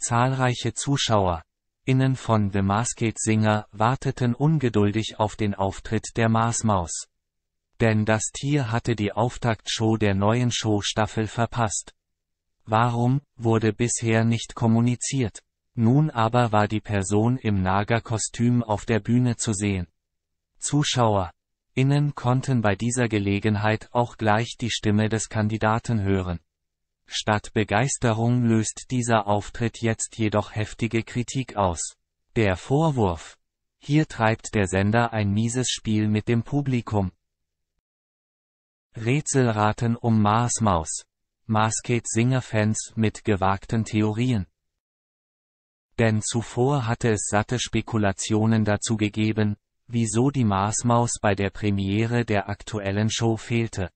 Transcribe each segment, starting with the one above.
Zahlreiche Zuschauer innen von The Masked Singer warteten ungeduldig auf den Auftritt der Marsmaus. Denn das Tier hatte die Auftaktshow der neuen Showstaffel verpasst. Warum, wurde bisher nicht kommuniziert. Nun aber war die Person im Nagerkostüm auf der Bühne zu sehen. Zuschauer. Innen konnten bei dieser Gelegenheit auch gleich die Stimme des Kandidaten hören. Statt Begeisterung löst dieser Auftritt jetzt jedoch heftige Kritik aus. Der Vorwurf. Hier treibt der Sender ein mieses Spiel mit dem Publikum. Rätselraten um Marsmaus. Maus. Masked Singer-Fans mit gewagten Theorien. Denn zuvor hatte es satte Spekulationen dazu gegeben, wieso die Marsmaus bei der Premiere der aktuellen Show fehlte.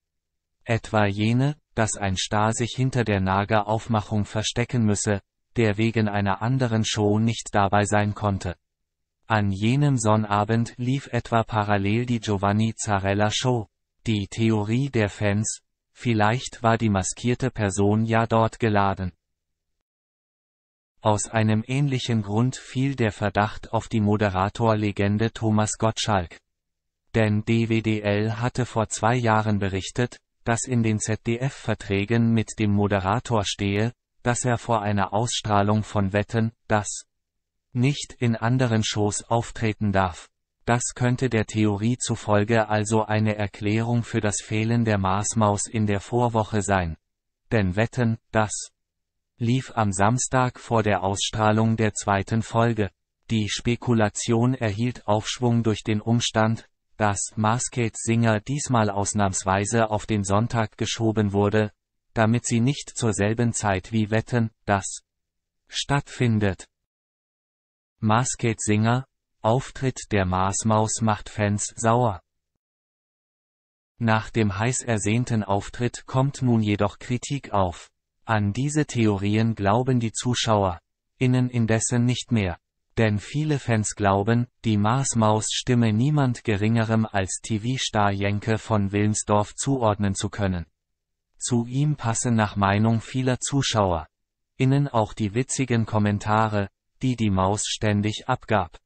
Etwa jene, dass ein Star sich hinter der Naga-Aufmachung verstecken müsse, der wegen einer anderen Show nicht dabei sein konnte. An jenem Sonnabend lief etwa parallel die Giovanni Zarella Show. Die Theorie der Fans, vielleicht war die maskierte Person ja dort geladen. Aus einem ähnlichen Grund fiel der Verdacht auf die Moderatorlegende Thomas Gottschalk. Denn DWDL hatte vor zwei Jahren berichtet, dass in den ZDF-Verträgen mit dem Moderator stehe, dass er vor einer Ausstrahlung von Wetten, das nicht in anderen Shows auftreten darf. Das könnte der Theorie zufolge also eine Erklärung für das Fehlen der Marsmaus in der Vorwoche sein. Denn Wetten, das lief am Samstag vor der Ausstrahlung der zweiten Folge. Die Spekulation erhielt Aufschwung durch den Umstand, dass Masked Singer diesmal ausnahmsweise auf den Sonntag geschoben wurde, damit sie nicht zur selben Zeit wie Wetten, das stattfindet. Masked Singer, Auftritt der Marsmaus macht Fans sauer. Nach dem heiß ersehnten Auftritt kommt nun jedoch Kritik auf. An diese Theorien glauben die Zuschauer. Innen indessen nicht mehr denn viele Fans glauben, die Mars-Maus stimme niemand geringerem als TV-Star Jenke von Wilnsdorf zuordnen zu können. Zu ihm passen nach Meinung vieler Zuschauer. Innen auch die witzigen Kommentare, die die Maus ständig abgab.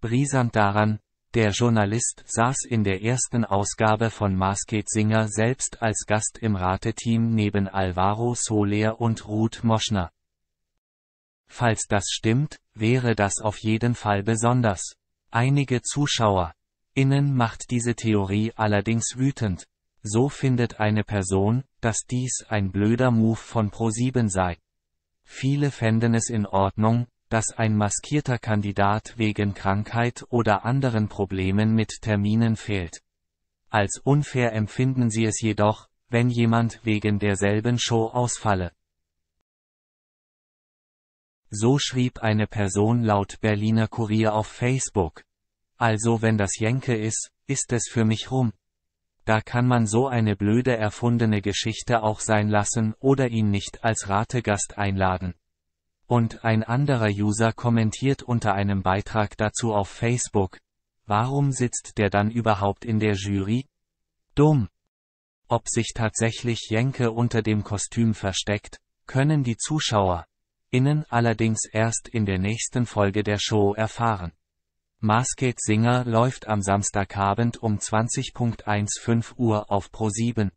Brisant daran, der Journalist saß in der ersten Ausgabe von Masket Singer selbst als Gast im Rateteam neben Alvaro Soler und Ruth Moschner. Falls das stimmt, wäre das auf jeden Fall besonders. Einige Zuschauer. Innen macht diese Theorie allerdings wütend. So findet eine Person, dass dies ein blöder Move von ProSieben sei. Viele fänden es in Ordnung, dass ein maskierter Kandidat wegen Krankheit oder anderen Problemen mit Terminen fehlt. Als unfair empfinden sie es jedoch, wenn jemand wegen derselben Show ausfalle. So schrieb eine Person laut Berliner Kurier auf Facebook. Also wenn das Jenke ist, ist es für mich rum. Da kann man so eine blöde erfundene Geschichte auch sein lassen oder ihn nicht als Rategast einladen. Und ein anderer User kommentiert unter einem Beitrag dazu auf Facebook. Warum sitzt der dann überhaupt in der Jury? Dumm. Ob sich tatsächlich Jenke unter dem Kostüm versteckt, können die Zuschauer, Innen allerdings erst in der nächsten Folge der Show erfahren. Masked Singer läuft am Samstagabend um 20.15 Uhr auf Pro7.